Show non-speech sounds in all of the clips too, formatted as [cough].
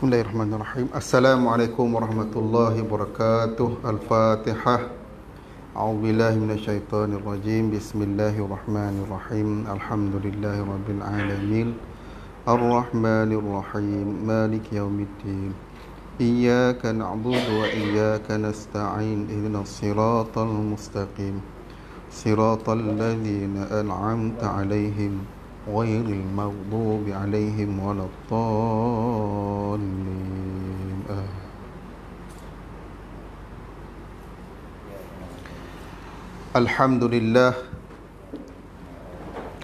Bismillahirrahmanirrahim. Assalamualaikum warahmatullahi wabarakatuh. Al-Fatihah. A'udzubillahi minasyaitonir rajim. Bismillahirrahmanirrahim. Alhamdulillahirabbil alamin. Ar-Rahmanir Rahim. Malik yaumiddin. Iyyaka na'budu wa iyyaka nasta'in. Ihdinas siratal mustaqim. Siratal ladzina an'amta 'alaihim. غير المغضوب عليهم ولا الضالين آه. الحمد لله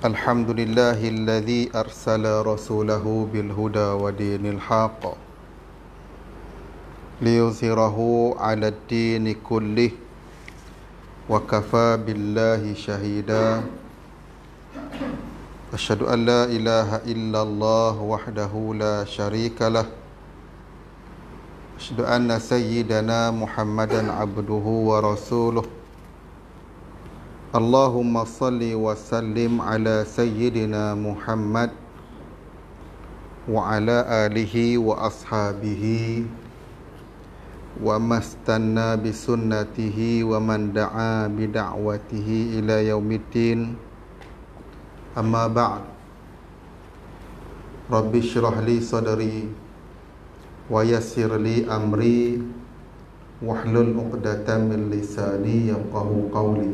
الحمد لله الذي أرسل رسوله بالهدى ودين الحق ليظهره على الدين كله وكفى بالله شهيدا أشهد أن لا إله إلا الله وحده لا شريك له أشهد أن سيدنا محمدا عبده ورسوله اللهم صل وسلم على سيدنا محمد وعلى آله وأصحابه وما استنى بسنته ومن دعا بدعوته إلى يوم الدين أما بعد رب اشرح لي صدري ويسر لي أمري واحلل عقدة من لساني يفقه قولي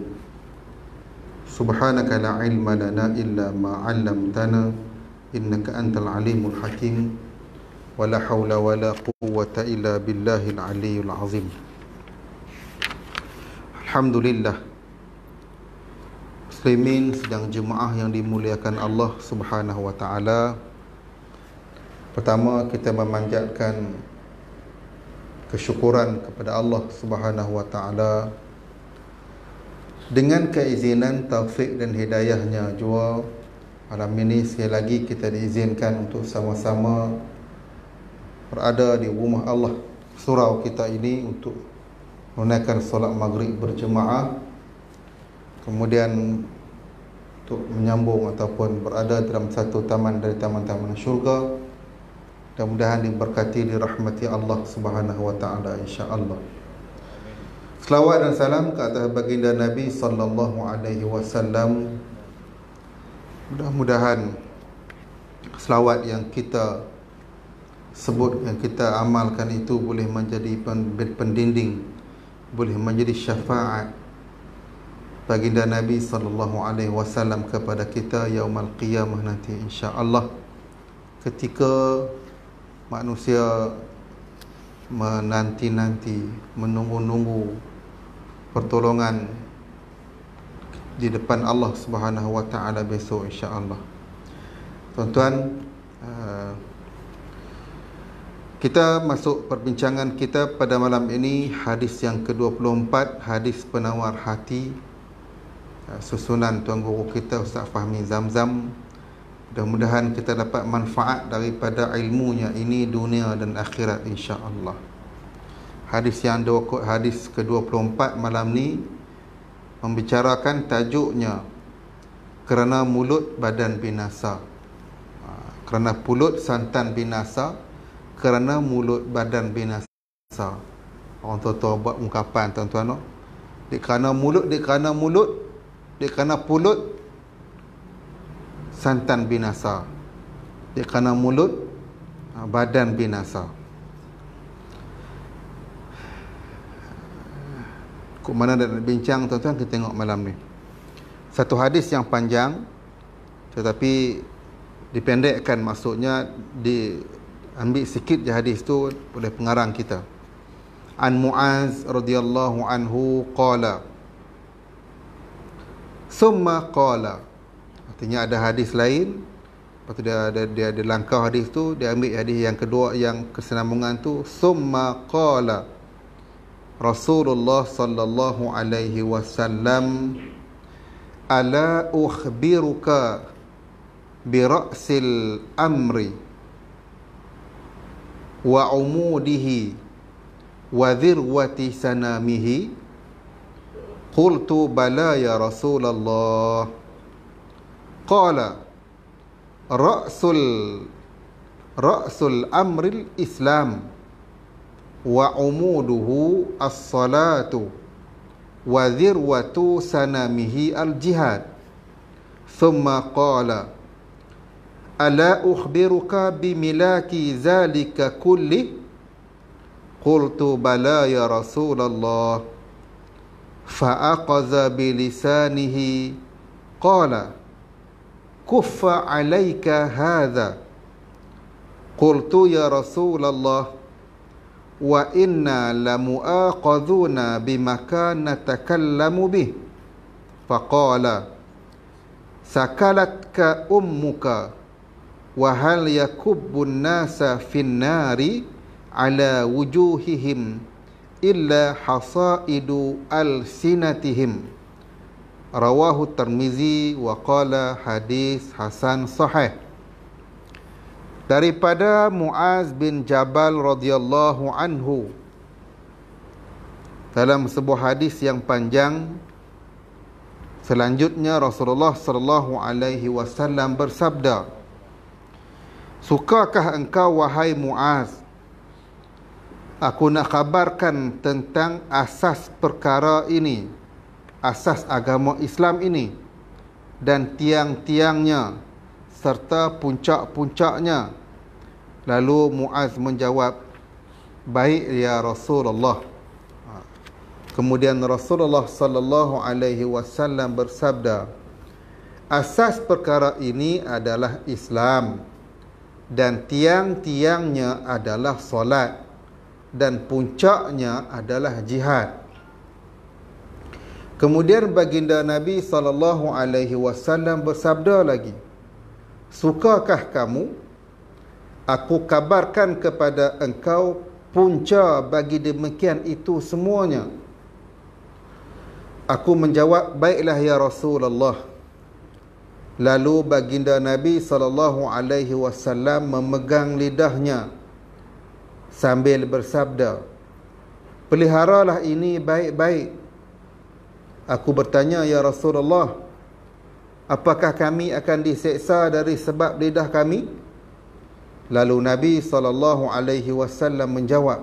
سبحانك لا علم لنا إلا ما علمتنا إنك أنت العليم الحكيم ولا حول ولا قوة إلا بالله العلي العظيم الحمد لله muslimin sedang jemaah yang dimuliakan Allah Subhanahu wa taala. Pertama kita memanjatkan kesyukuran kepada Allah Subhanahu wa taala dengan keizinan taufik dan hidayahnya jua malam ini sekali lagi kita diizinkan untuk sama-sama berada di rumah Allah surau kita ini untuk menunaikan solat maghrib berjemaah kemudian untuk menyambung ataupun berada dalam satu taman dari taman-taman syurga dan mudah-mudahan diberkati dirahmati Allah Subhanahu wa taala insya-Allah. Selawat dan salam ke atas baginda Nabi sallallahu alaihi wasallam. Mudah-mudahan selawat yang kita sebut yang kita amalkan itu boleh menjadi pendinding boleh menjadi syafaat baginda Nabi sallallahu alaihi wasallam kepada kita yaumul qiyamah nanti insya-Allah ketika manusia menanti-nanti menunggu-nunggu pertolongan di depan Allah Subhanahu wa taala besok insya-Allah. Tuan-tuan eh, kita masuk perbincangan kita pada malam ini hadis yang ke-24 hadis penawar hati Ah, susunan Tuan Guru kita Ustaz Fahmi Zamzam Mudah-mudahan kita dapat manfaat daripada ilmunya ini dunia dan akhirat insya-Allah. Hadis yang dua hadis ke-24 malam ni membicarakan tajuknya kerana mulut badan binasa. Ah, kerana pulut santan binasa, kerana mulut badan binasa. Orang tua-tua buat ungkapan tuan-tuan. No? Dikerana mulut, dikerana mulut, dia kena pulut Santan binasa Dia kena mulut ha, Badan binasa Kau mana nak bincang tuan-tuan kita tengok malam ni Satu hadis yang panjang Tetapi Dipendekkan maksudnya di ambil sikit je hadis tu oleh pengarang kita An Muaz radhiyallahu anhu qala summa qala artinya ada hadis lain lepas tu dia ada dia ada langkah hadis tu dia ambil hadis yang kedua yang kesinambungan tu summa qala Rasulullah sallallahu alaihi wasallam ala ukhbiruka bi ra'sil amri wa umudihi wa dhirwati sanamihi قلت بلى يا رسول الله قال رأس ال... رأس الأمر الإسلام وعموده الصلاة وذروة سنمه الجهاد ثم قال ألا أخبرك بملاك ذلك كله قلت بلى يا رسول الله فأخذ بلسانه قال كف عليك هذا قلت يا رسول الله وإنا لمؤاخذون بمكان نتكلم به فقال سكلتك أمك وهل يكب الناس في النار على وجوههم illa hasaidu al-sinatihim rawahu tirmizi wa qala hadis hasan sahih daripada muaz bin jabal radhiyallahu anhu dalam sebuah hadis yang panjang selanjutnya rasulullah sallallahu alaihi wasallam bersabda sukakah engkau wahai muaz aku nak khabarkan tentang asas perkara ini asas agama Islam ini dan tiang-tiangnya serta puncak-puncaknya lalu Muaz menjawab baik ya Rasulullah ha. kemudian Rasulullah sallallahu alaihi wasallam bersabda asas perkara ini adalah Islam dan tiang-tiangnya adalah solat dan puncaknya adalah jihad. Kemudian baginda Nabi sallallahu alaihi wasallam bersabda lagi. Sukakah kamu aku kabarkan kepada engkau punca bagi demikian itu semuanya? Aku menjawab baiklah ya Rasulullah. Lalu baginda Nabi sallallahu alaihi wasallam memegang lidahnya sambil bersabda peliharalah ini baik-baik aku bertanya ya Rasulullah apakah kami akan diseksa dari sebab lidah kami lalu Nabi sallallahu alaihi wasallam menjawab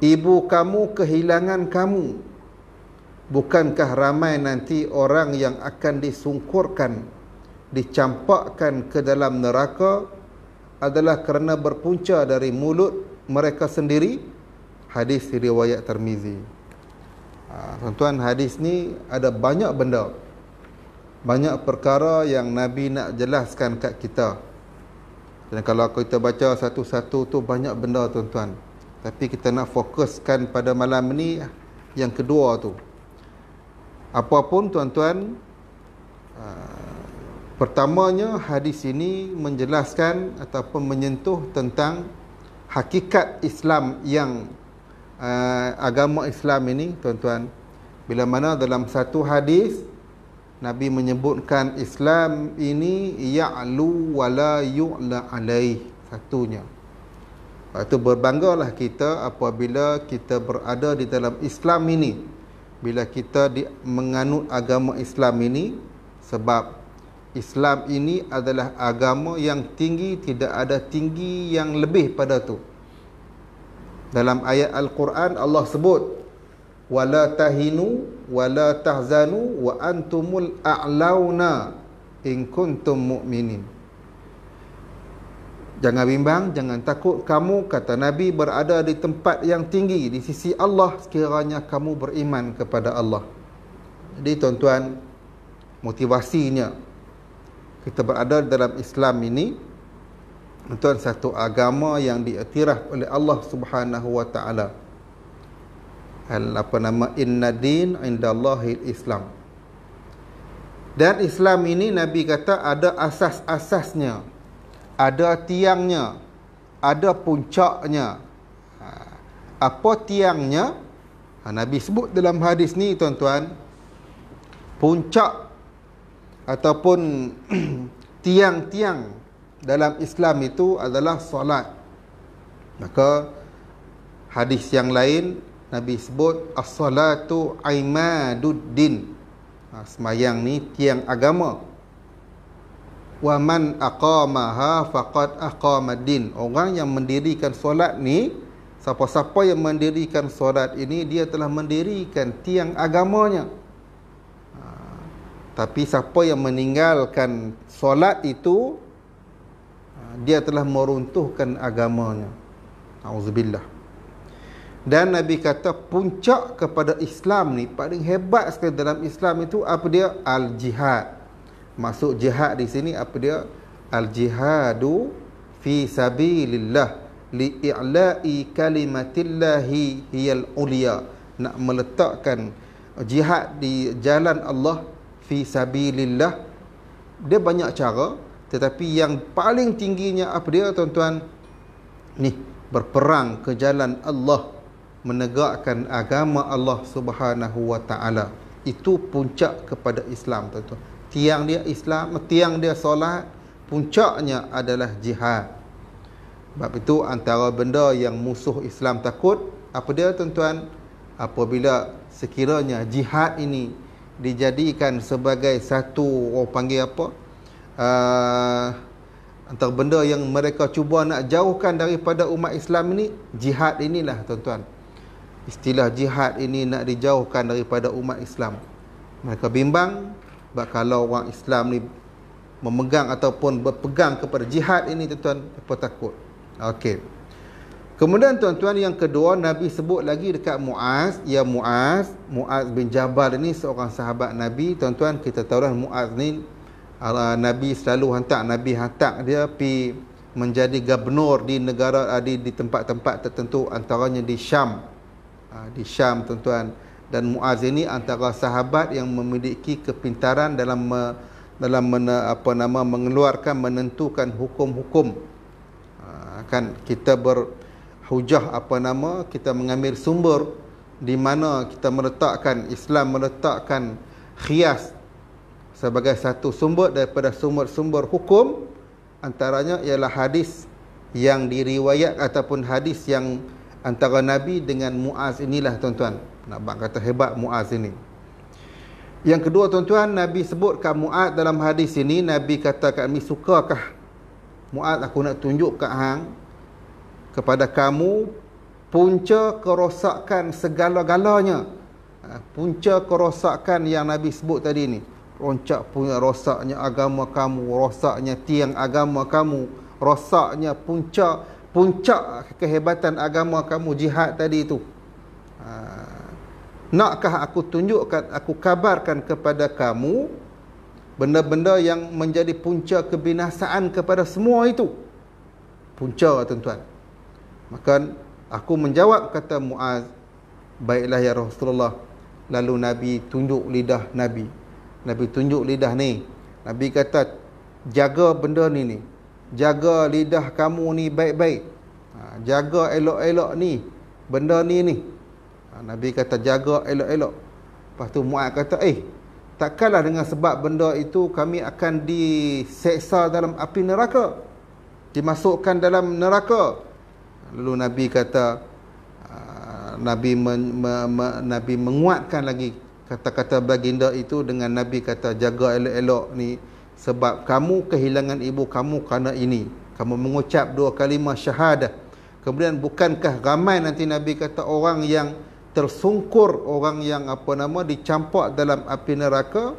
ibu kamu kehilangan kamu bukankah ramai nanti orang yang akan disungkurkan dicampakkan ke dalam neraka adalah kerana berpunca dari mulut mereka sendiri hadis riwayat Tirmizi. Ha, tuan hadis ni ada banyak benda. Banyak perkara yang Nabi nak jelaskan kat kita. Dan kalau kita baca satu-satu tu banyak benda tuan-tuan. Tapi kita nak fokuskan pada malam ni yang kedua tu. Apapun tuan-tuan, ha, Pertamanya hadis ini menjelaskan ataupun menyentuh tentang hakikat Islam yang uh, agama Islam ini tuan-tuan bila mana dalam satu hadis Nabi menyebutkan Islam ini ya'lu wa la yu'la alaih satunya. Itu berbanggalah kita apabila kita berada di dalam Islam ini. Bila kita menganut agama Islam ini sebab Islam ini adalah agama yang tinggi tidak ada tinggi yang lebih pada tu dalam ayat Al-Quran Allah sebut wala tahinu wala tahzanu wa antumul a'launa in kuntum mu'minin Jangan bimbang, jangan takut kamu kata Nabi berada di tempat yang tinggi di sisi Allah sekiranya kamu beriman kepada Allah. Jadi tuan-tuan motivasinya kita berada dalam Islam ini tuan satu agama yang diiktiraf oleh Allah Subhanahu wa taala. apa nama inna din indallahi islam. Dan Islam ini Nabi kata ada asas-asasnya. Ada tiangnya. Ada puncaknya. Ha, apa tiangnya? Ha, Nabi sebut dalam hadis ni tuan-tuan. Puncak ataupun [clears throat] tiang-tiang dalam Islam itu adalah solat. Maka hadis yang lain Nabi sebut as-salatu aimaduddin. Ha, semayang ni tiang agama. Wa man aqamaha faqad aqamaddin. Orang yang mendirikan solat ni siapa-siapa yang mendirikan solat ini dia telah mendirikan tiang agamanya. Tapi siapa yang meninggalkan solat itu ah, Dia telah meruntuhkan agamanya Auzubillah Dan Nabi kata puncak kepada Islam ni Paling hebat sekali dalam Islam itu apa dia? Al-jihad Masuk jihad di sini apa dia? Al-jihadu fi sabilillah li'i'la'i kalimatillahi hiyal uliya nak meletakkan jihad di jalan Allah fi sabilillah dia banyak cara tetapi yang paling tingginya apa dia tuan-tuan ni berperang ke jalan Allah menegakkan agama Allah Subhanahu wa taala itu puncak kepada Islam tuan-tuan tiang dia Islam tiang dia solat puncaknya adalah jihad sebab itu antara benda yang musuh Islam takut apa dia tuan-tuan apabila sekiranya jihad ini dijadikan sebagai satu orang panggil apa uh, antara benda yang mereka cuba nak jauhkan daripada umat Islam ini jihad inilah tuan-tuan istilah jihad ini nak dijauhkan daripada umat Islam mereka bimbang sebab kalau orang Islam ni memegang ataupun berpegang kepada jihad ini tuan-tuan mereka takut okey Kemudian tuan-tuan yang kedua Nabi sebut lagi dekat Muaz, ya Muaz, Muaz bin Jabal ni seorang sahabat Nabi. Tuan-tuan kita tahu dah Muaz ni Nabi selalu hantar, Nabi hantar dia pi menjadi gubernur di negara ah, di di tempat-tempat tertentu antaranya di Syam. Ah, di Syam tuan-tuan dan Muaz ini antara sahabat yang memiliki kepintaran dalam dalam mena apa nama mengeluarkan menentukan hukum-hukum. akan ah, kita ber hujah apa nama kita mengambil sumber di mana kita meletakkan Islam meletakkan khias sebagai satu sumber daripada sumber-sumber hukum antaranya ialah hadis yang diriwayat ataupun hadis yang antara Nabi dengan Muaz inilah tuan-tuan nak bang kata hebat Muaz ini yang kedua tuan-tuan Nabi sebut kat Muaz dalam hadis ini Nabi kata kat Mi sukakah Muaz aku nak tunjuk kat hang kepada kamu punca kerosakan segala-galanya ha, punca kerosakan yang Nabi sebut tadi ni roncak punya rosaknya agama kamu rosaknya tiang agama kamu rosaknya punca puncak kehebatan agama kamu jihad tadi tu ha, nakkah aku tunjukkan aku kabarkan kepada kamu benda-benda yang menjadi punca kebinasaan kepada semua itu punca tuan-tuan Maka aku menjawab kata Muaz, "Baiklah ya Rasulullah." Lalu Nabi tunjuk lidah Nabi. Nabi tunjuk lidah ni. Nabi kata, "Jaga benda ni ni. Jaga lidah kamu ni baik-baik. Ha, jaga elok-elok ni benda ni ni." Ha, Nabi kata, "Jaga elok-elok." Lepas tu Muaz kata, "Eh, takkanlah dengan sebab benda itu kami akan diseksa dalam api neraka." dimasukkan dalam neraka lalu nabi kata ah, nabi men, me, me, nabi menguatkan lagi kata-kata baginda itu dengan nabi kata jaga elok-elok ni sebab kamu kehilangan ibu kamu kerana ini kamu mengucap dua kalimah syahadah kemudian bukankah ramai nanti nabi kata orang yang tersungkur orang yang apa nama dicampak dalam api neraka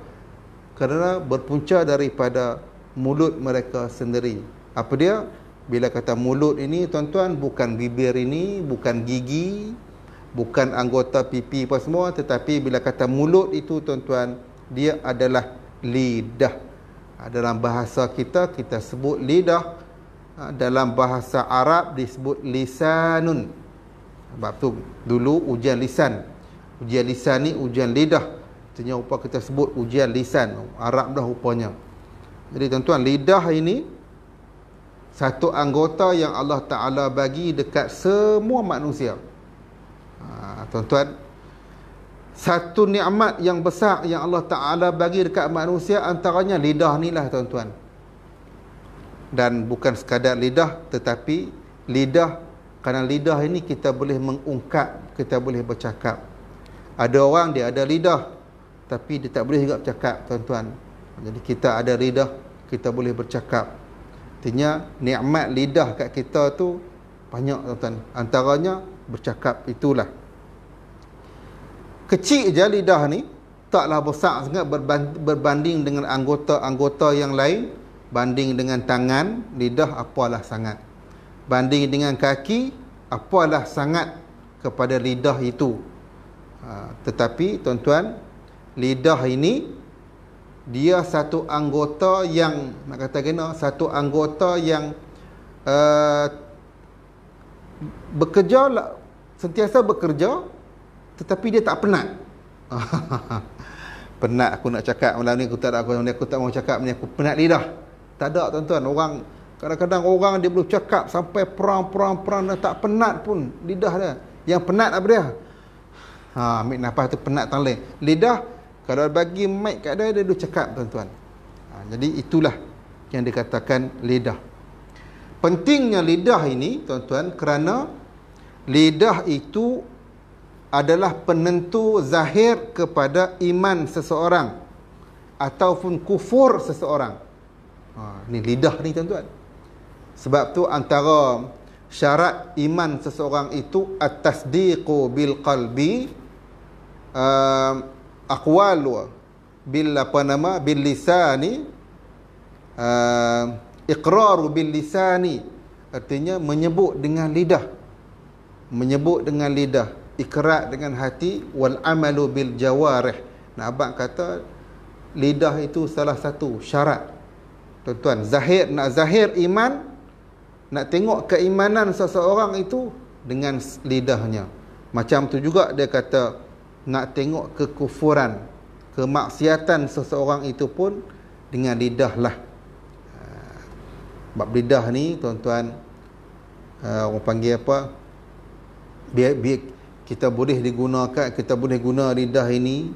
kerana berpunca daripada mulut mereka sendiri apa dia bila kata mulut ini tuan-tuan bukan bibir ini, bukan gigi, bukan anggota pipi apa semua tetapi bila kata mulut itu tuan-tuan dia adalah lidah. Ah, dalam bahasa kita kita sebut lidah. Ah, dalam bahasa Arab disebut lisanun. Sebab tu dulu ujian lisan. Ujian lisan ni ujian lidah. Ternyata kita sebut ujian lisan. Arab dah rupanya. Jadi tuan-tuan lidah ini satu anggota yang Allah Ta'ala bagi dekat semua manusia ha, tuan-tuan ha, satu ni'mat yang besar yang Allah Ta'ala bagi dekat manusia antaranya lidah ni lah tuan-tuan dan bukan sekadar lidah tetapi lidah kerana lidah ini kita boleh mengungkap kita boleh bercakap ada orang dia ada lidah tapi dia tak boleh juga bercakap tuan-tuan jadi kita ada lidah kita boleh bercakap Artinya nikmat lidah kat kita tu banyak tuan-tuan. Antaranya bercakap itulah. Kecil je lidah ni taklah besar sangat berbanding dengan anggota-anggota yang lain, banding dengan tangan, lidah apalah sangat. Banding dengan kaki, apalah sangat kepada lidah itu. Ha, tetapi tuan-tuan, lidah ini dia satu anggota yang nak kata kena satu anggota yang uh, bekerja lah, sentiasa bekerja tetapi dia tak penat. [laughs] penat aku nak cakap malam ni aku tak ada aku, aku tak mau cakap ni aku penat lidah. Tak ada tuan-tuan orang kadang-kadang orang dia belum cakap sampai perang-perang-perang dan tak penat pun lidah dia. Yang penat apa dia? Ha ambil nafas tu penat tang lidah. Lidah kalau bagi mic kat dia, dia dah cakap tuan-tuan. Ha, jadi itulah yang dikatakan lidah. Pentingnya lidah ini tuan-tuan kerana lidah itu adalah penentu zahir kepada iman seseorang ataupun kufur seseorang. Ha, ni lidah ni tuan-tuan. Sebab tu antara syarat iman seseorang itu atas tasdiqu bil qalbi uh, aqwal bil apa nama bil lisani uh, eh, iqrar bil lisani artinya menyebut dengan lidah menyebut dengan lidah ikrar dengan hati wal amalu bil jawarih nah abang kata lidah itu salah satu syarat tuan-tuan zahir nak zahir iman nak tengok keimanan seseorang itu dengan lidahnya macam tu juga dia kata nak tengok kekufuran kemaksiatan seseorang itu pun dengan lidah lah sebab ah, lidah ni tuan-tuan ah, orang panggil apa biar, biar kita boleh digunakan kita boleh guna lidah ini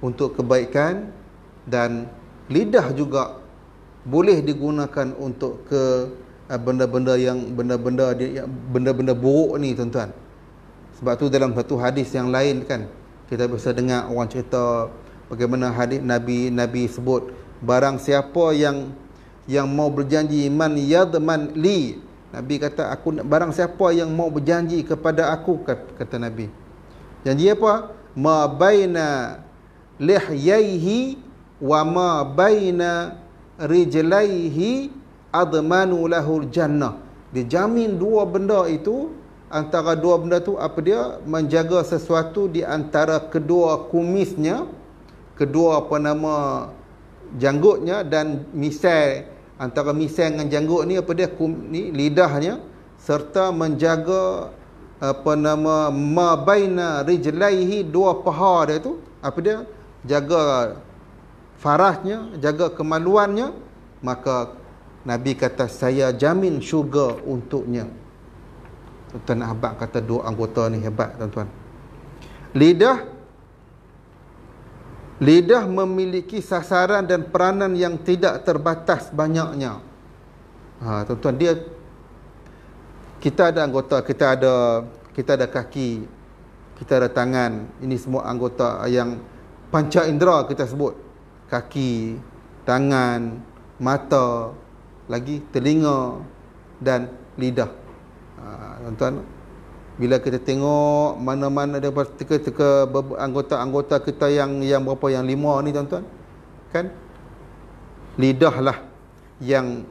untuk kebaikan dan lidah juga boleh digunakan untuk ke ah, benda-benda yang benda-benda benda-benda buruk ni tuan-tuan sebab tu dalam satu hadis yang lain kan kita biasa dengar orang cerita bagaimana hadis nabi nabi sebut barang siapa yang yang mau berjanji man yadman li nabi kata aku barang siapa yang mau berjanji kepada aku kata nabi janji apa ma baina lihyaihi wa ma baina rijlaihi admanu lahul jannah dijamin dua benda itu antara dua benda tu apa dia menjaga sesuatu di antara kedua kumisnya kedua apa nama janggutnya dan misai antara misai dengan janggut ni apa dia kum, ni lidahnya serta menjaga apa nama ma baina rijlaihi dua paha dia tu apa dia jaga farahnya jaga kemaluannya maka nabi kata saya jamin syurga untuknya Tuan Ahbab kata dua anggota ni hebat tuan-tuan. Lidah lidah memiliki sasaran dan peranan yang tidak terbatas banyaknya. Ha tuan-tuan dia kita ada anggota, kita ada kita ada kaki, kita ada tangan. Ini semua anggota yang panca indera kita sebut. Kaki, tangan, mata, lagi telinga dan lidah. Ha, tuan-tuan bila kita tengok mana-mana daripada teka-teka anggota-anggota kita yang yang berapa yang lima ni tuan-tuan kan lidah lah yang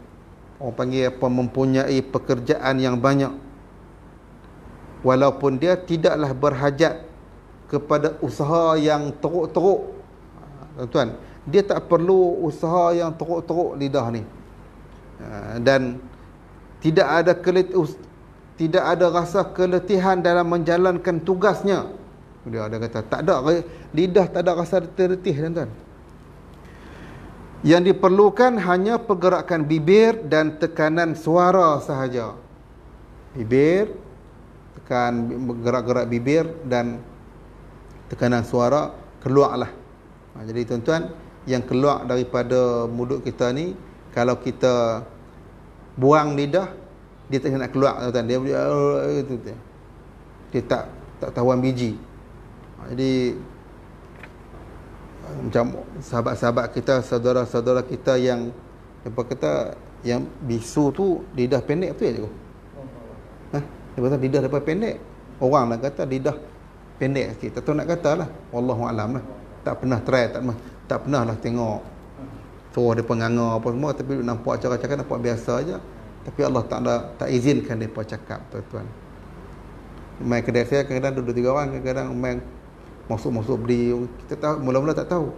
orang panggil apa mempunyai pekerjaan yang banyak walaupun dia tidaklah berhajat kepada usaha yang teruk-teruk ha, tuan-tuan dia tak perlu usaha yang teruk-teruk lidah ni ha, dan tidak ada tidak ada rasa keletihan dalam menjalankan tugasnya dia ada kata tak ada lidah tak ada rasa terletih tuan-tuan yang diperlukan hanya pergerakan bibir dan tekanan suara sahaja bibir tekan gerak-gerak bibir dan tekanan suara keluarlah ha, jadi tuan-tuan yang keluar daripada mulut kita ni kalau kita buang lidah dia tak nak keluar tuan dia dia, dia oh, dia tak tak tahuan biji ha, jadi macam sahabat-sahabat kita saudara-saudara kita yang apa kata yang bisu tu lidah pendek tu ya cikgu oh. ha? dia kata lidah dapat pendek orang lah kata lidah pendek sikit tak tahu nak kata lah Wallahu alam lah tak pernah try tak pernah tak pernah lah tengok hmm. suruh so, dia penganga apa semua tapi nampak cara-cara nampak biasa aja. Tapi Allah tak ada tak izinkan mereka cakap tuan-tuan. Main kedai saya kadang-kadang duduk tiga orang, kadang-kadang main masuk-masuk beli. Kita tahu, mula-mula tak tahu.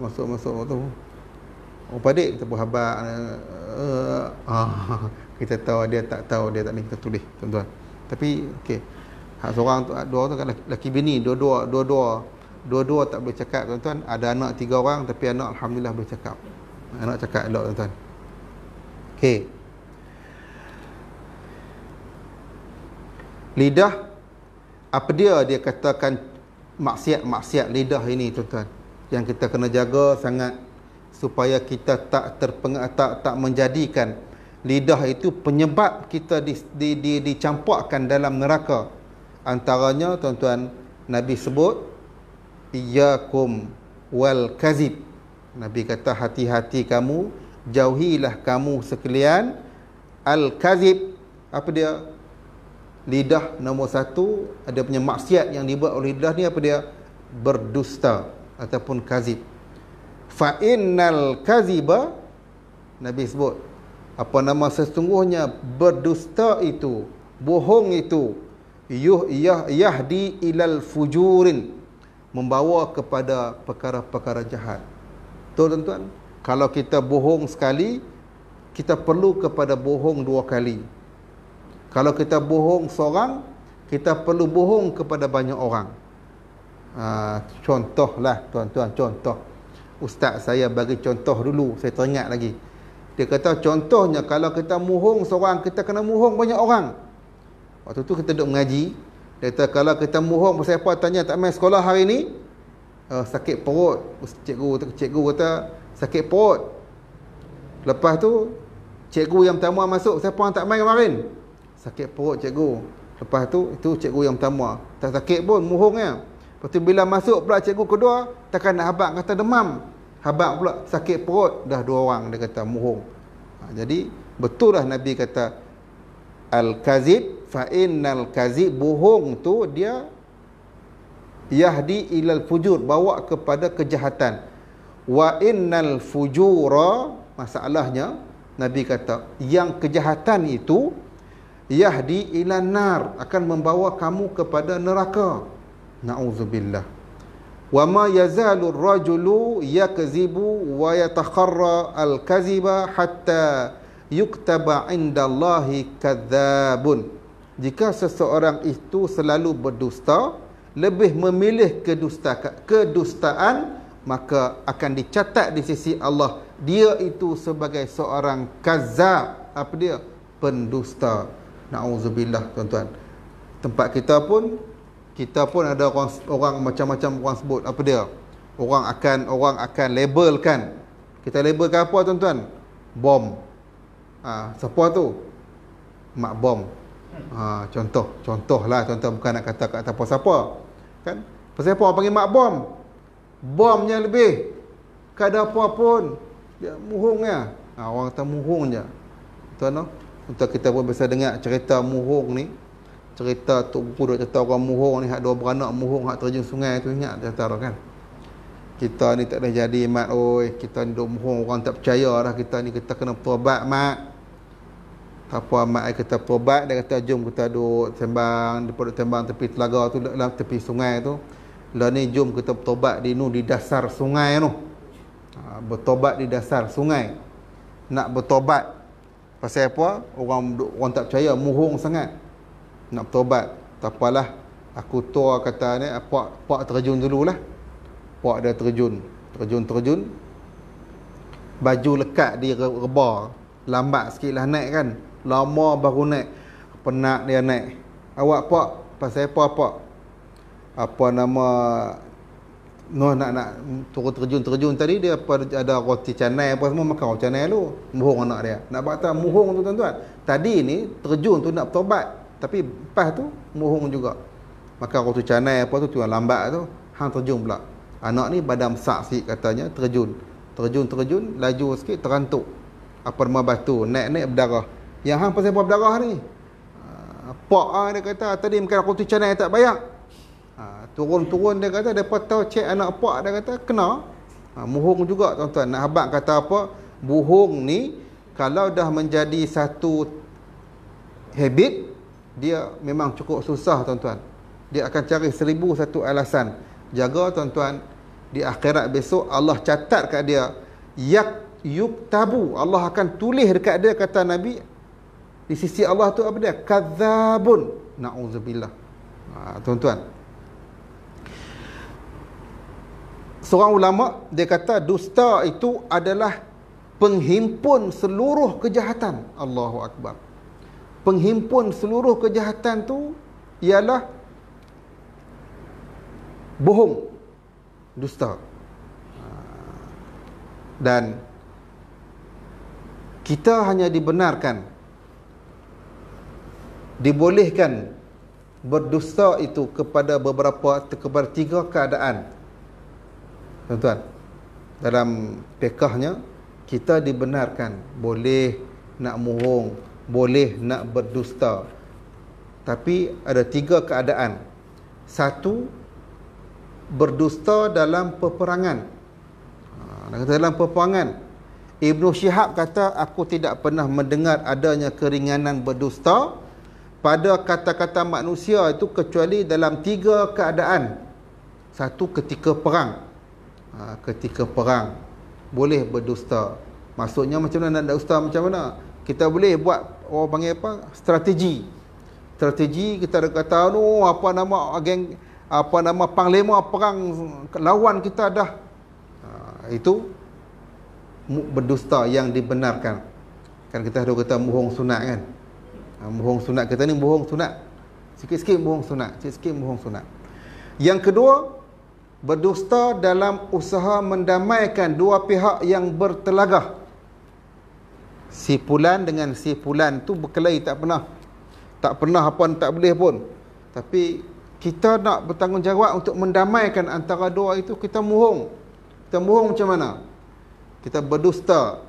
Masuk-masuk tu. Oh, padik, kita pun habak. Uh, eh, ah, [laughs] kita tahu, dia tak tahu, dia tak ni, kita tulis tuan-tuan. Tapi, okey. Hak seorang tu, dua tu kan lelaki bini, dua-dua, dua-dua. Dua-dua tak boleh cakap tuan-tuan. Ada anak tiga orang, tapi anak Alhamdulillah boleh cakap. Anak cakap elok tuan-tuan. Okey. lidah apa dia dia katakan maksiat-maksiat lidah ini tuan-tuan yang kita kena jaga sangat supaya kita tak terpengaruh tak, tak menjadikan lidah itu penyebab kita di, di, di, dicampurkan dalam neraka antaranya tuan-tuan nabi sebut iyakum wal kazib nabi kata hati-hati kamu jauhilah kamu sekalian al kazib apa dia lidah nombor satu ada punya maksiat yang dibuat oleh lidah ni apa dia berdusta ataupun kazib fa innal kaziba nabi sebut apa nama sesungguhnya berdusta itu bohong itu yuh yah yahdi ilal fujurin membawa kepada perkara-perkara jahat tuan-tuan kalau kita bohong sekali kita perlu kepada bohong dua kali kalau kita bohong seorang Kita perlu bohong kepada banyak orang uh, lah tuan-tuan contoh Ustaz saya bagi contoh dulu Saya teringat lagi Dia kata contohnya kalau kita bohong seorang Kita kena bohong banyak orang Waktu tu kita duduk mengaji Dia kata kalau kita bohong pasal apa Tanya tak main sekolah hari ni uh, Sakit perut Cikgu, cikgu kata sakit perut Lepas tu Cikgu yang pertama masuk Siapa yang tak main kemarin sakit perut cikgu lepas tu itu cikgu yang pertama tak sakit pun muhungnya lepas tu bila masuk pula cikgu kedua takkan nak habak kata demam habak pula sakit perut dah dua orang dia kata muhung ha, jadi betul lah Nabi kata Al-Kazib al kazib bohong tu dia yahdi ilal fujur bawa kepada kejahatan wa innal fujura masalahnya Nabi kata yang kejahatan itu yahdi ila nar akan membawa kamu kepada neraka naudzubillah wa ma yazalu ar-rajulu yakzibu wa yatakharra al-kaziba hatta yuktaba indallahi kadzabun jika seseorang itu selalu berdusta lebih memilih kedusta, kedustaan maka akan dicatat di sisi Allah dia itu sebagai seorang kazzab apa dia pendusta Na'udzubillah tuan-tuan Tempat kita pun Kita pun ada orang orang macam-macam orang, sebut Apa dia? Orang akan orang akan labelkan Kita labelkan apa tuan-tuan? Bom ha, Siapa tu? Mak bom ha, Contoh Contoh lah tuan-tuan Bukan nak kata kat apa siapa Kan? Pasal apa orang panggil mak bom? Bomnya lebih Kadang apa pun Dia muhungnya ha, Orang kata muhungnya Tuan-tuan untuk kita pun biasa dengar cerita muhong ni Cerita Tok Guru dah cerita orang muhong ni Hak dua beranak muhong hak terjun sungai tu ingat cerita kan Kita ni tak boleh jadi mat oi Kita ni duk muhong orang tak percaya dah kita ni Kita kena perbat mat Apa mat ai kita perbat Dia kata jom kita duk tembang Dia duk tembang tepi telaga tu dalam Tepi sungai tu Lepas ni jom kita bertobat di nu di dasar sungai tu ha, Bertobat di dasar sungai Nak bertobat Pasal apa? Orang orang tak percaya, mohong sangat. Nak bertobat. Tak apalah. Aku tua kata ni, pak pak terjun dululah. Pak dah terjun, terjun terjun. Baju lekat di reba. Lambat sikitlah naik kan. Lama baru naik. Penat dia naik. Awak pak, pasal apa pak? Apa nama Noh nak nak turun terjun terjun tadi dia apa ada roti canai apa semua makan roti canai dulu. Muhong anak dia. Nak bakta muhong tu tuan-tuan. Tadi ni terjun tu nak bertobat tapi lepas tu muhong juga. Makan roti canai apa tu tuan lambat tu. Hang terjun pula. Anak ni badan besar sikit katanya terjun. Terjun terjun laju sikit terantuk. Apa nama batu naik-naik berdarah. Yang hang pasal apa berdarah ni? Ah, Pak ah dia kata tadi makan roti canai tak bayar turun-turun dia kata depa tahu cek anak pak dia kata kena ha, bohong juga tuan-tuan nak habaq kata apa bohong ni kalau dah menjadi satu habit dia memang cukup susah tuan-tuan dia akan cari seribu satu alasan jaga tuan-tuan di akhirat besok Allah catat kat dia yak yuk tabu. Allah akan tulis dekat dia kata nabi di sisi Allah tu apa dia kadzabun naudzubillah ha tuan-tuan seorang ulama dia kata dusta itu adalah penghimpun seluruh kejahatan Allahu akbar penghimpun seluruh kejahatan tu ialah bohong dusta ha. dan kita hanya dibenarkan dibolehkan berdusta itu kepada beberapa kepada tiga keadaan tuan-tuan dalam pekahnya kita dibenarkan boleh nak mohong boleh nak berdusta tapi ada tiga keadaan satu berdusta dalam peperangan ha, kata dalam peperangan Ibnu Syihab kata aku tidak pernah mendengar adanya keringanan berdusta pada kata-kata manusia itu kecuali dalam tiga keadaan satu ketika perang Ha, ketika perang boleh berdusta maksudnya macam mana nak ustaz macam mana kita boleh buat orang panggil apa strategi strategi kita ada kata no apa nama geng apa nama panglima perang lawan kita dah ha, itu berdusta yang dibenarkan kan kita ada kata bohong sunat kan bohong ha, sunat kita ni bohong sunat sikit-sikit bohong sunat sikit-sikit bohong sunat yang kedua berdusta dalam usaha mendamaikan dua pihak yang bertelagah si pulan dengan si pulan tu berkelahi tak pernah tak pernah apa pun tak boleh pun tapi kita nak bertanggungjawab untuk mendamaikan antara dua itu kita mohong kita mohong macam mana kita berdusta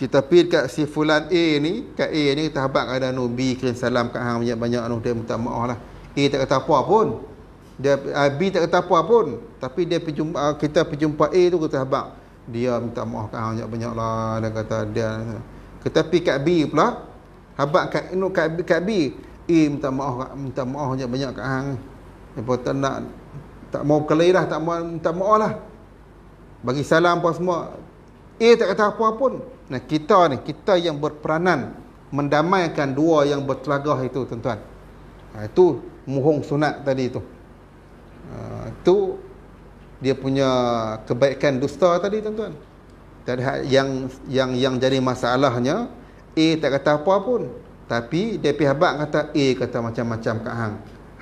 kita pergi dekat si fulan A ni kat A ni kita habaq ada nabi kirim salam kat hang banyak-banyak anu dia minta maaf lah A tak kata apa pun dia eh, B tak kata apa pun tapi dia perjumpa eh, kita berjumpa A tu kata habaq dia minta maaf kan banyak-banyaklah dan kata dia tetapi kat B pula habaq kat nok kat, kat B A minta maaf minta maaf banyak-banyak kat hang depa tak nak tak mau kelirah tak mau minta lah. bagi salam apa semua A tak kata apa pun nah kita ni kita yang berperanan mendamaikan dua yang bertelagah itu tuan-tuan ha, itu muhong sunat tadi tu Ah, tu dia punya kebaikan dusta tadi tuan-tuan. yang yang yang jadi masalahnya A tak kata apa pun tapi dia pihak kata A kata macam-macam kat hang.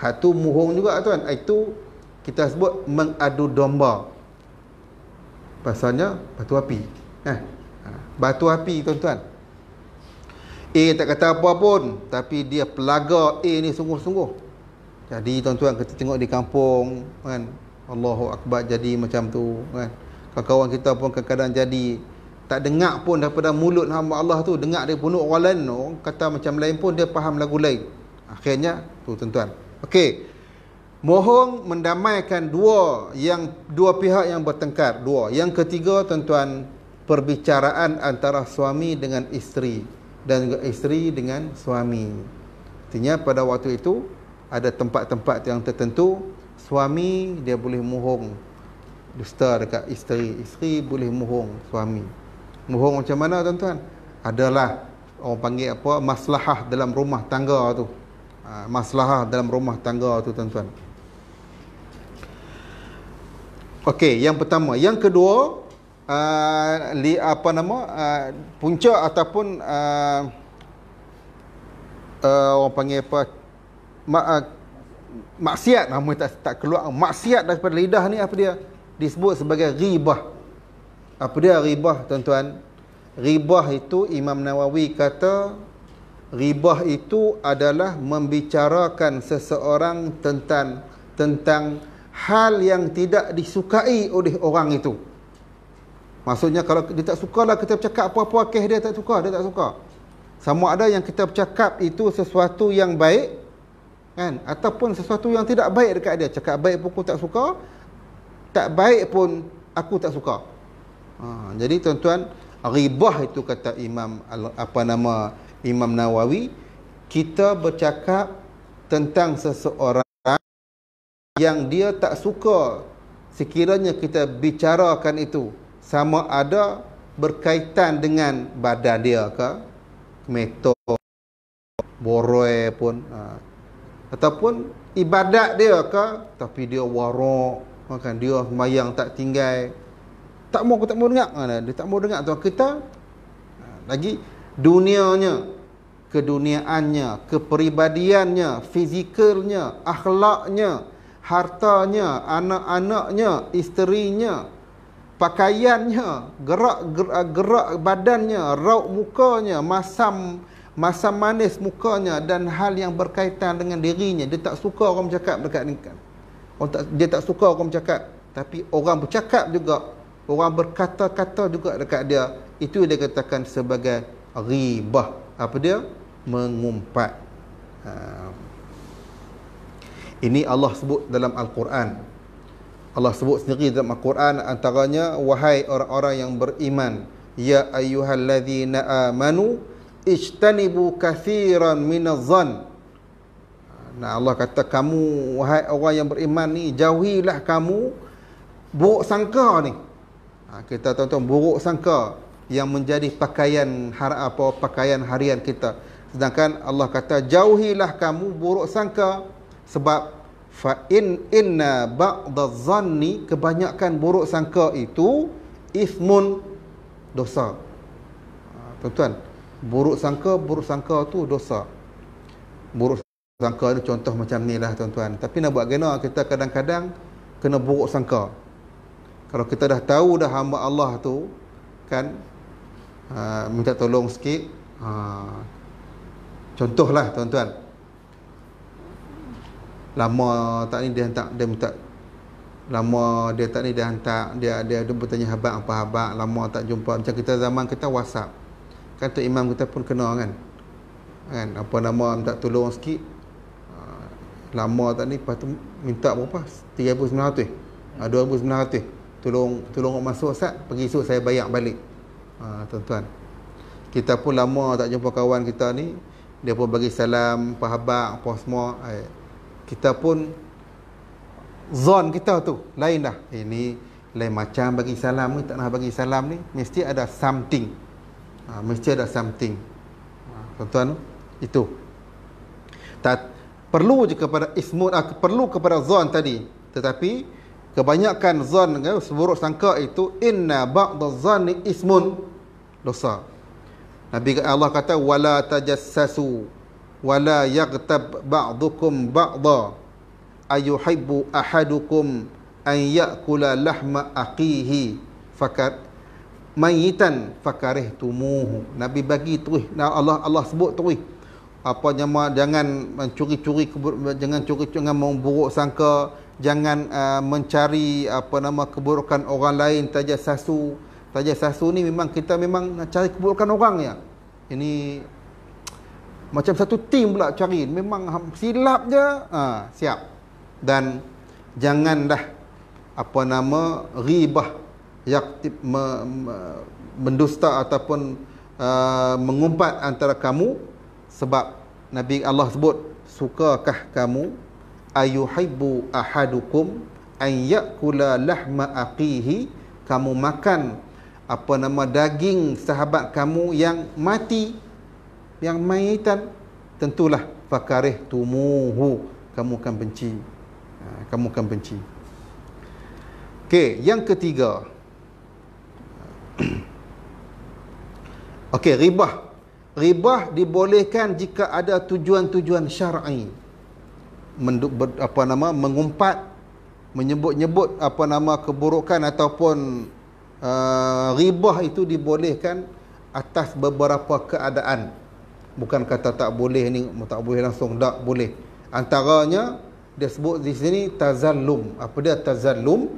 Hak tu muhong juga tuan. Ah, itu kita sebut mengadu domba. Pasalnya batu api. Eh. Ah, batu api tuan-tuan. A tak kata apa pun tapi dia pelaga A ni sungguh-sungguh. Jadi tuan-tuan kita tengok di kampung kan Allahu akbar jadi macam tu kan. Kawan-kawan kita pun kadang-kadang jadi tak dengar pun daripada mulut hamba Allah tu dengar dia bunuh orang lain orang kata macam lain pun dia faham lagu lain. Akhirnya tu tuan-tuan. Okey. Mohon mendamaikan dua yang dua pihak yang bertengkar. Dua. Yang ketiga tuan-tuan perbicaraan antara suami dengan isteri dan juga isteri dengan suami. Artinya pada waktu itu ada tempat-tempat yang tertentu suami dia boleh mohong dusta dekat isteri isteri boleh mohong suami mohong macam mana tuan-tuan adalah orang panggil apa maslahah dalam rumah tangga tu ha, maslahah dalam rumah tangga tu tuan-tuan Okey, yang pertama, yang kedua ha, li, apa nama uh, ha, punca ataupun uh, orang panggil apa Ah, maksiat nama tak tak keluar maksiat daripada lidah ni apa dia disebut sebagai ribah apa dia ribah tuan-tuan ribah itu Imam Nawawi kata ribah itu adalah membicarakan seseorang tentang tentang hal yang tidak disukai oleh orang itu maksudnya kalau dia tak sukalah kita bercakap apa-apa keh dia tak suka dia tak suka sama ada yang kita bercakap itu sesuatu yang baik kan ataupun sesuatu yang tidak baik dekat dia cakap baik pun aku tak suka tak baik pun aku tak suka ha, jadi tuan-tuan ribah itu kata imam apa nama imam nawawi kita bercakap tentang seseorang yang dia tak suka sekiranya kita bicarakan itu sama ada berkaitan dengan badan dia ke metode boroe pun ha, ataupun ibadat dia ke tapi dia warak kan dia sembahyang tak tinggal tak mau aku tak mau dengar mana ah, dia tak mau dengar tuan kita ah, lagi dunianya keduniaannya kepribadiannya fizikalnya akhlaknya hartanya anak-anaknya isterinya pakaiannya gerak, gerak badannya raut mukanya masam masa manis mukanya dan hal yang berkaitan dengan dirinya dia tak suka orang bercakap dekat ni kan. tak dia tak suka orang bercakap tapi orang bercakap juga orang berkata-kata juga dekat dia itu dia katakan sebagai ribah apa dia mengumpat ha. ini Allah sebut dalam al-Quran Allah sebut sendiri dalam al-Quran antaranya wahai orang-orang yang beriman ya ayyuhallazina amanu ijtanibu kathiran zan. Nah Allah kata kamu wahai orang yang beriman ni jauhilah kamu buruk sangka ni. Ha, kita tonton buruk sangka yang menjadi pakaian har apa pakaian harian kita. Sedangkan Allah kata jauhilah kamu buruk sangka sebab fa in inna ba'dazzanni kebanyakan buruk sangka itu ismun dosa. Ha, tuan-tuan ha, buruk sangka buruk sangka tu dosa buruk sangka ni contoh macam ni lah tuan-tuan tapi nak buat gana kita kadang-kadang kena buruk sangka kalau kita dah tahu dah hamba Allah tu kan uh, minta tolong sikit uh, contohlah tuan-tuan lama tak ni dia hantar dia minta lama dia tak ni dia hantar dia dia, dia bertanya habaq apa habaq lama tak jumpa macam kita zaman kita whatsapp kata imam kita pun kena kan kan apa nama minta tolong sikit ah, lama tak ni lepas tu minta berapa 3900 2900 ah, tolong tolong masuk sat pergi esok saya bayar balik ah, tuan-tuan kita pun lama tak jumpa kawan kita ni dia pun bagi salam apa khabar apa semua eh, kita pun zon kita tu lain dah ini eh, lain macam bagi salam ni tak nak bagi salam ni mesti ada something ha, Mesti ada something ah, Tuan-tuan Itu tak, Perlu je kepada ismun, ah, Perlu kepada zon tadi Tetapi Kebanyakan zon kan, Seburuk sangka itu Inna ba'da zon ismun Dosa Nabi Allah kata Wala tajassasu Wala yagtab ba'dukum ba'da Ayuhibbu ahadukum An yakula lahma aqihi Fakat mayitan fakarih tumuhu nabi bagi terus Allah Allah sebut terus apa nama jangan mencuri-curi jangan curi-curi jangan memburuk sangka jangan uh, mencari apa nama keburukan orang lain sasu tajassasu sasu ni memang kita memang nak cari keburukan orang ya ini macam satu tim pula cari memang silap je ha, siap dan janganlah apa nama ribah yaktib me, me, mendusta ataupun uh, mengumpat antara kamu sebab Nabi Allah sebut sukakah kamu ayuhibbu ahadukum an yakula lahma aqihi kamu makan apa nama daging sahabat kamu yang mati yang mayitan tentulah fakarih tumuhu kamu akan benci ha, kamu akan benci Okay yang ketiga [clears throat] Okey, ribah. Ribah dibolehkan jika ada tujuan-tujuan syar'i. Menduk, ber, apa nama mengumpat menyebut-nyebut apa nama keburukan ataupun uh, ribah itu dibolehkan atas beberapa keadaan. Bukan kata tak boleh ni, tak boleh langsung tak boleh. Antaranya dia sebut di sini tazallum. Apa dia tazallum?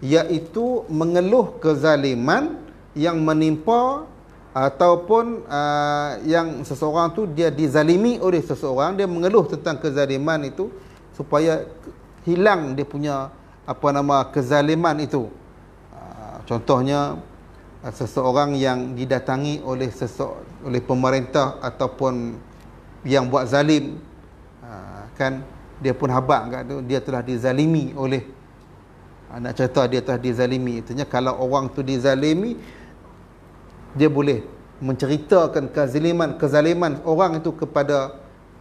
Iaitu mengeluh kezaliman yang menimpa ataupun uh, yang seseorang tu dia dizalimi oleh seseorang dia mengeluh tentang kezaliman itu supaya hilang dia punya apa nama kezaliman itu uh, contohnya uh, seseorang yang didatangi oleh sese oleh pemerintah ataupun yang buat zalim uh, kan dia pun habaq kat tu dia telah dizalimi oleh anak uh, nak cerita dia telah dizalimi itunya kalau orang tu dizalimi dia boleh menceritakan kezaliman kezaliman orang itu kepada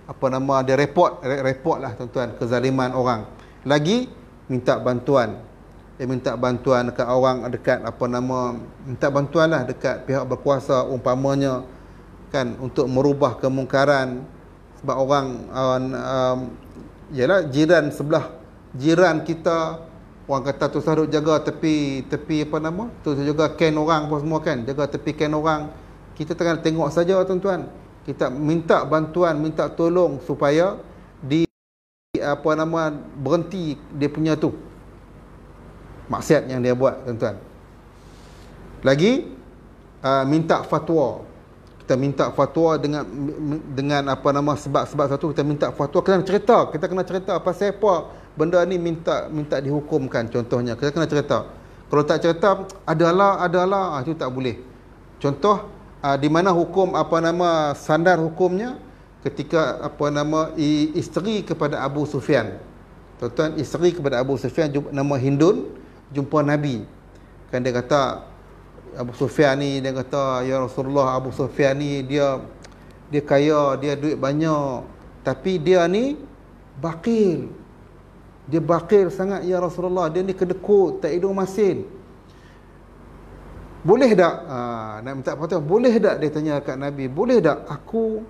apa nama dia report report lah tuan-tuan kezaliman orang lagi minta bantuan dia minta bantuan dekat orang dekat apa nama minta bantuan lah dekat pihak berkuasa umpamanya kan untuk merubah kemungkaran sebab orang um, um, ialah jiran sebelah jiran kita orang kata tu sahduk jaga tepi tepi apa nama tu jaga ken orang apa semua kan jaga tepi ken orang kita tengah tengok saja tuan-tuan kita minta bantuan minta tolong supaya di apa nama berhenti dia punya tu maksiat yang dia buat tuan-tuan lagi uh, minta fatwa kita minta fatwa dengan dengan apa nama sebab-sebab satu kita minta fatwa kena cerita kita kena cerita pasal apa benda ni minta minta dihukumkan contohnya kita kena cerita kalau tak cerita adalah adalah ah, itu tak boleh contoh uh, di mana hukum apa nama sandar hukumnya ketika apa nama isteri kepada Abu Sufyan tuan-tuan isteri kepada Abu Sufyan jumpa, nama Hindun jumpa Nabi kan dia kata Abu Sufyan ni dia kata ya Rasulullah Abu Sufyan ni dia dia kaya dia duit banyak tapi dia ni bakil dia bakir sangat ya Rasulullah Dia ni kedekut, tak hidung masin Boleh tak? Ha, nak minta patut Boleh tak dia tanya kat Nabi Boleh tak aku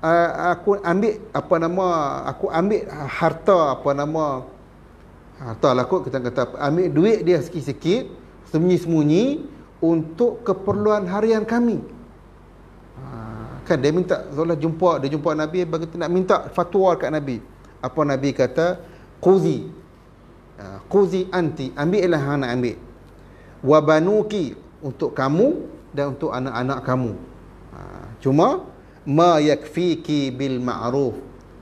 uh, Aku ambil apa nama Aku ambil harta apa nama Harta lah kot kita kata Ambil duit dia sikit-sikit Sembunyi-sembunyi Untuk keperluan harian kami ha, Kan dia minta seolah jumpa Dia jumpa Nabi Bagi nak minta fatwa kat Nabi Apa Nabi kata quzi quzi ah, anti ambillah hang nak ambil wabanuki untuk kamu dan untuk anak-anak kamu ah, cuma ma yakfiki bil ma'ruf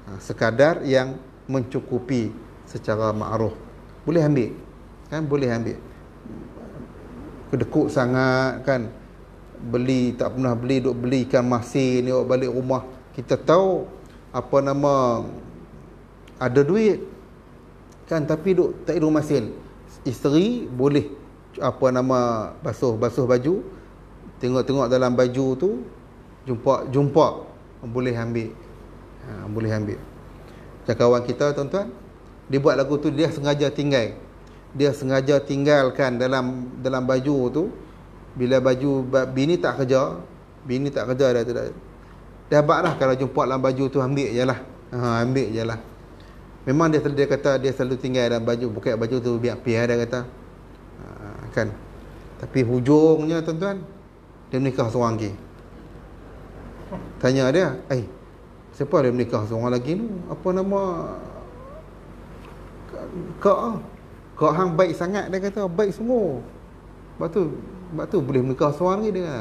ah, sekadar yang mencukupi secara ma'ruf boleh ambil kan boleh ambil kedekut sangat kan beli tak pernah beli duk beli ikan masin ni balik rumah kita tahu apa nama ada duit kan tapi duk tak ada rumah sel isteri boleh apa nama basuh-basuh baju tengok-tengok dalam baju tu jumpa jumpa boleh ambil ha, boleh ambil kawan kita tuan-tuan dia buat lagu tu dia sengaja tinggal dia sengaja tinggalkan dalam dalam baju tu bila baju bini tak kerja bini tak kerja dah tu dah dah baklah kalau jumpa dalam baju tu ambil jelah ha ambil jelah Memang dia selalu dia kata dia selalu tinggal dalam baju buka baju tu biar pia dia kata. Ha, kan. Tapi hujungnya tuan-tuan dia menikah seorang lagi. Tanya dia, "Eh, siapa dia menikah seorang lagi ni? Apa nama?" Kak ah. Kak hang baik sangat dia kata, baik semua. Sebab tu, sebab tu boleh menikah seorang lagi dengan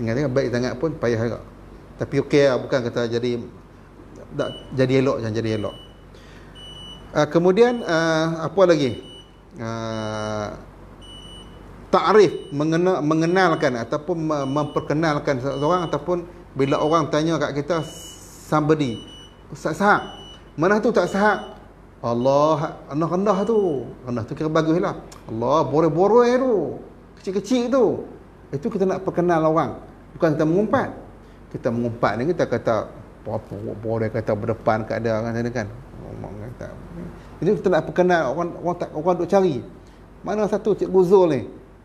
dengan dia baik sangat pun payah juga. Tapi okey lah, bukan kata jadi tak jadi elok jangan jadi elok uh, kemudian uh, apa lagi uh, takrif mengena, mengenalkan ataupun memperkenalkan seseorang ataupun bila orang tanya kat kita somebody ustaz sahab mana tu tak sah Allah anak rendah tu rendah tu kira baguslah Allah boroi-boroi itu kecil-kecil tu itu kita nak perkenal orang bukan kita mengumpat kita mengumpat ni kita kata apa boleh kata berdepan kat dia kan kan orang kata. Jadi kita nak perkenal orang orang tak orang duk cari. Mana satu cikgu Zul ni?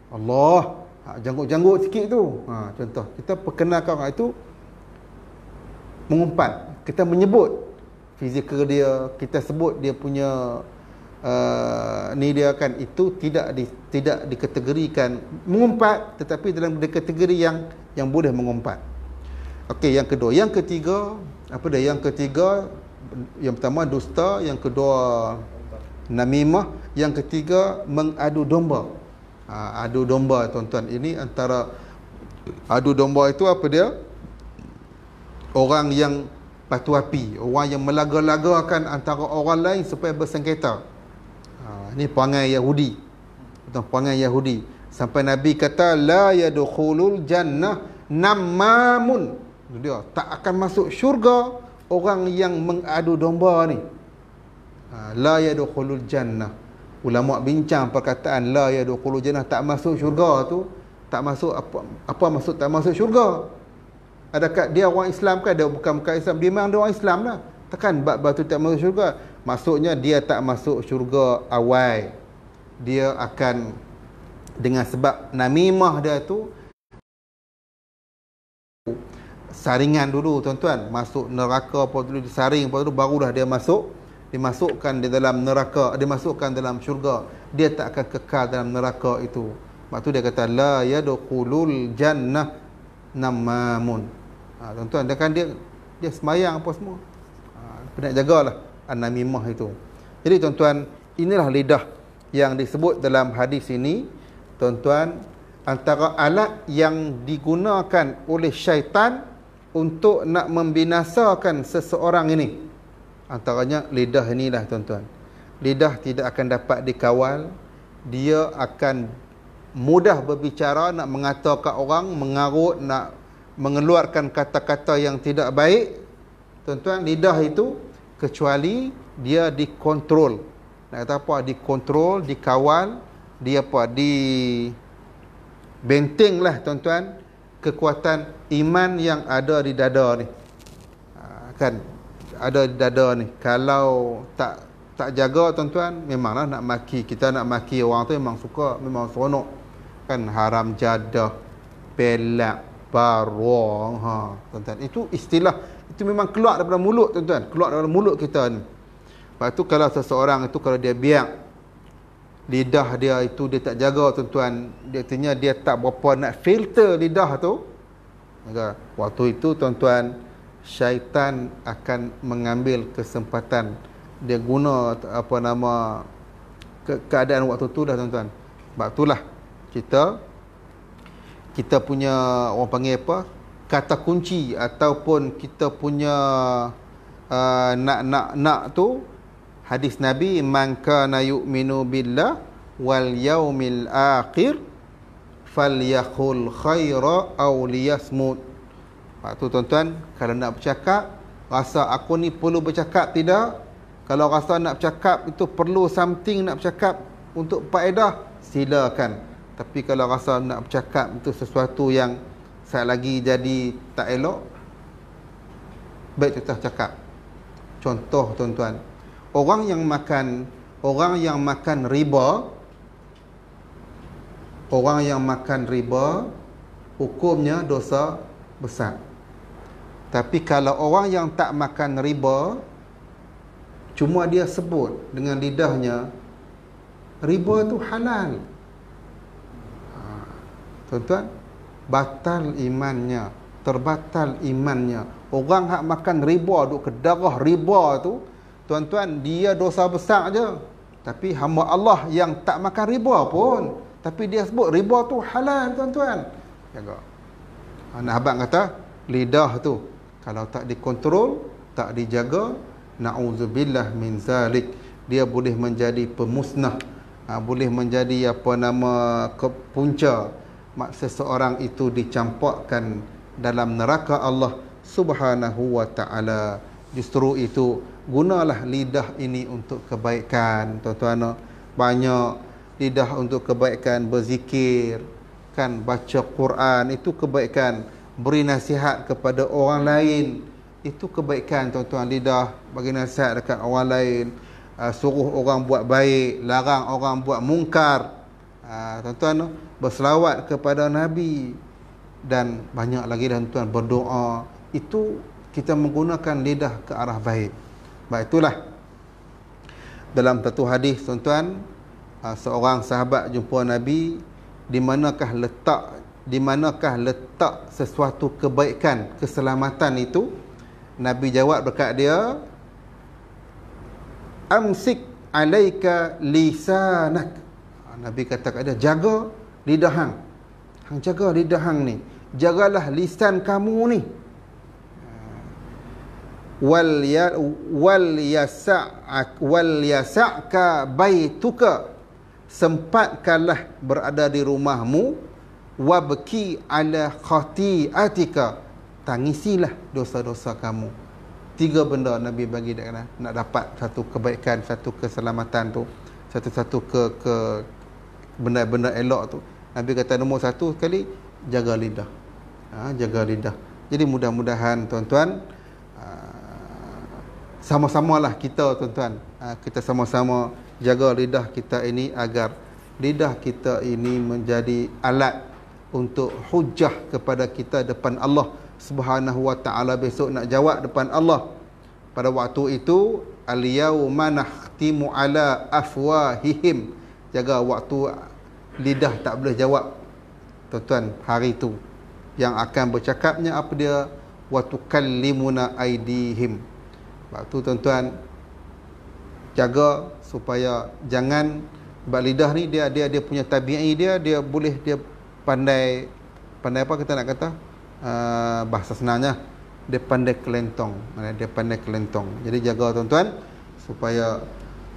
Allah. Ha, janggut-janggut sikit tu. Ha, contoh, kita perkenalkan orang itu mengumpat. Kita menyebut fizikal dia, kita sebut dia punya uh, ni dia kan itu tidak di, tidak dikategorikan mengumpat tetapi dalam kategori yang yang boleh mengumpat. Okey, yang kedua, yang ketiga, apa dia? Yang ketiga yang pertama dusta, yang kedua namimah, yang ketiga mengadu domba. Ha, adu domba tuan-tuan. Ini antara adu domba itu apa dia? Orang yang patu api, orang yang melaga-lagakan antara orang lain supaya bersengketa. Ha, ini perangai Yahudi. Tuan perangai Yahudi. Sampai Nabi kata la yadkhulul jannah namamun. Itu dia tak akan masuk syurga orang yang mengadu domba ni ha, la yadukhulul jannah ulama bincang perkataan la yadukhulul jannah tak masuk syurga tu tak masuk apa apa maksud tak masuk syurga adakah dia orang Islam ke dia bukan bukan Islam dia memang dia orang Islam lah takkan bab batu tak masuk syurga maksudnya dia tak masuk syurga awal dia akan dengan sebab namimah dia tu saringan dulu tuan-tuan masuk neraka apa dulu disaring apa dulu dah dia masuk dimasukkan di dalam neraka dimasukkan dalam syurga dia tak akan kekal dalam neraka itu mak tu dia kata la yadkhulul jannah namamun ha, tuan-tuan dia kan dia dia sembahyang apa semua ha, kena jagalah an itu jadi tuan-tuan inilah lidah yang disebut dalam hadis ini tuan-tuan antara alat yang digunakan oleh syaitan untuk nak membinasakan seseorang ini antaranya lidah inilah tuan-tuan lidah tidak akan dapat dikawal dia akan mudah berbicara nak mengatakan orang mengarut nak mengeluarkan kata-kata yang tidak baik tuan-tuan lidah itu kecuali dia dikontrol nak kata apa dikontrol dikawal dia apa di bentenglah tuan-tuan kekuatan iman yang ada di dada ni ha, kan ada di dada ni kalau tak tak jaga tuan-tuan memanglah nak maki kita nak maki orang tu memang suka memang seronok kan haram jadah pelak barong ha tuan-tuan itu istilah itu memang keluar daripada mulut tuan-tuan keluar daripada mulut kita ni lepas tu kalau seseorang itu kalau dia biak lidah dia itu dia tak jaga tuan-tuan dia tanya dia tak berapa nak filter lidah tu Maka waktu itu tuan-tuan syaitan akan mengambil kesempatan dia guna apa nama ke keadaan waktu tu dah tuan-tuan. Sebab itulah kita kita punya orang panggil apa? kata kunci ataupun kita punya nak-nak-nak uh, tu hadis Nabi man kana yu'minu billah wal yaumil akhir falyakhul khaira aw liyasmut. Waktu ah, tuan-tuan kalau nak bercakap, rasa aku ni perlu bercakap tidak? Kalau rasa nak bercakap itu perlu something nak bercakap untuk faedah, silakan. Tapi kalau rasa nak bercakap itu sesuatu yang saya lagi jadi tak elok, baik tetap cakap. Contoh tuan-tuan, orang yang makan, orang yang makan riba Orang yang makan riba Hukumnya dosa besar Tapi kalau orang yang tak makan riba Cuma dia sebut dengan lidahnya Riba tu halal ha, Tuan-tuan Batal imannya Terbatal imannya Orang yang makan riba Duk kedarah riba tu Tuan-tuan dia dosa besar je Tapi hamba Allah yang tak makan riba pun tapi dia sebut riba tu halal tuan-tuan. Jaga. Anak abang kata lidah tu kalau tak dikontrol, tak dijaga, nauzubillah min zalik, dia boleh menjadi pemusnah. Ha, boleh menjadi apa nama kepunca maksud seorang itu dicampakkan dalam neraka Allah Subhanahu wa taala. Justru itu gunalah lidah ini untuk kebaikan, tuan-tuan. Banyak lidah untuk kebaikan berzikir kan baca Quran itu kebaikan beri nasihat kepada orang lain itu kebaikan tuan-tuan lidah bagi nasihat dekat orang lain uh, suruh orang buat baik larang orang buat mungkar ah, tuan-tuan uh, berselawat kepada nabi dan banyak lagi dan tuan berdoa itu kita menggunakan lidah ke arah baik baik itulah dalam satu hadis tuan-tuan Ah, seorang sahabat jumpa Nabi di manakah letak di manakah letak sesuatu kebaikan keselamatan itu Nabi jawab dekat dia amsik alaika lisanak ah, Nabi kata kat dia jaga lidah hang hang jaga lidah hang ni jagalah lisan kamu ni ah, wal ya wal yasak wal yasaka baituka sempatkanlah berada di rumahmu wabki ala khati'atika tangisilah dosa-dosa kamu tiga benda nabi bagi dia kena nak dapat satu kebaikan satu keselamatan tu satu-satu ke ke benda-benda elok tu nabi kata nombor satu sekali jaga lidah ha, jaga lidah jadi mudah-mudahan tuan-tuan ah, sama-samalah kita tuan-tuan ah, kita sama-sama jaga lidah kita ini agar lidah kita ini menjadi alat untuk hujah kepada kita depan Allah Subhanahu wa taala besok nak jawab depan Allah pada waktu itu al yauma nahtimu ala afwahihim jaga waktu lidah tak boleh jawab tuan-tuan hari itu yang akan bercakapnya apa dia waktu kallimuna aidihim waktu tuan-tuan jaga supaya jangan sebab lidah ni dia dia dia punya tabiat dia dia boleh dia pandai pandai apa kita nak kata uh, bahasa senangnya dia pandai kelentong dia pandai kelentong jadi jaga tuan-tuan supaya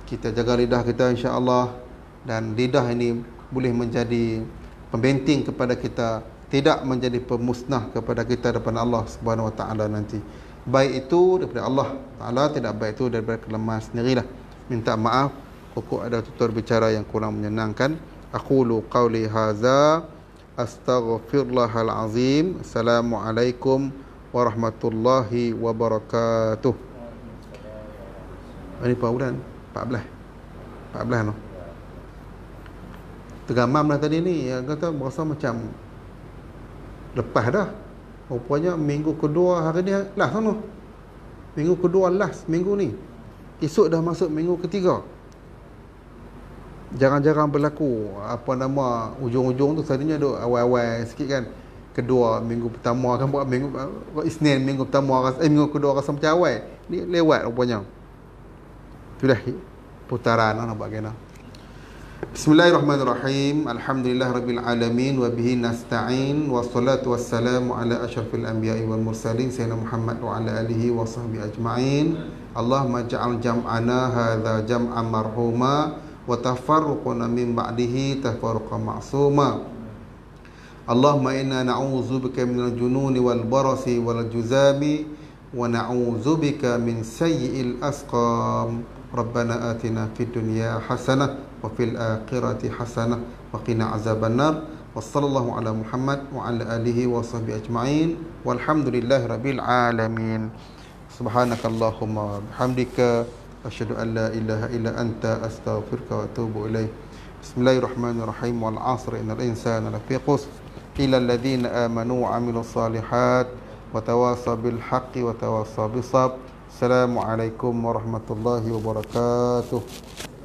kita jaga lidah kita insya-Allah dan lidah ini boleh menjadi pembenting kepada kita tidak menjadi pemusnah kepada kita depan Allah Subhanahu Wa Taala nanti baik itu daripada Allah Taala tidak baik itu daripada kelemahan sendirilah minta maaf pokok ada tutur bicara yang kurang menyenangkan aqulu qawli hadza astaghfirullahal azim assalamualaikum warahmatullahi wabarakatuh ini pak ulan 14 14 no tergamam lah tadi ni yang kata berasa macam lepas dah rupanya minggu kedua hari ni last lah, no minggu kedua last minggu ni Esok dah masuk minggu ketiga Jarang-jarang berlaku Apa nama Ujung-ujung tu Selalunya duk awal-awal sikit kan Kedua minggu pertama kan buat minggu Isnin minggu pertama rasa, Eh minggu kedua rasa macam awal Ni lewat rupanya Itulah putaran lah nak buat kena Bismillahirrahmanirrahim. Alhamdulillahirabbilalamin wa bihi nasta'in wassalatu wassalamu ala asyrafil anbiya'i wal mursalin sayyidina Muhammad wa ala alihi wa sahbihi ajma'in. Allahumma ja'al jam'ana hadha jam'an marhuma wa tafarruquna min ba'dihi tafarruqan ma'suma. Allahumma inna na'udzubika min al-jununi wal barasi wal juzami wa na'udzubika min sayyi'il asqam. Rabbana atina fi dunya hasanah وفي الآخرة حسنة وقنا عذاب النار وصلى الله على محمد وعلى آله وصحبه أجمعين والحمد لله رب العالمين سبحانك اللهم وبحمدك أشهد أن لا إله إلا أنت أستغفرك وأتوب إليك بسم الله الرحمن الرحيم والعصر إن الإنسان لفي قصر إلى الذين آمنوا وعملوا الصالحات وتواصى بالحق وتواصى بالصبر السلام عليكم ورحمة الله وبركاته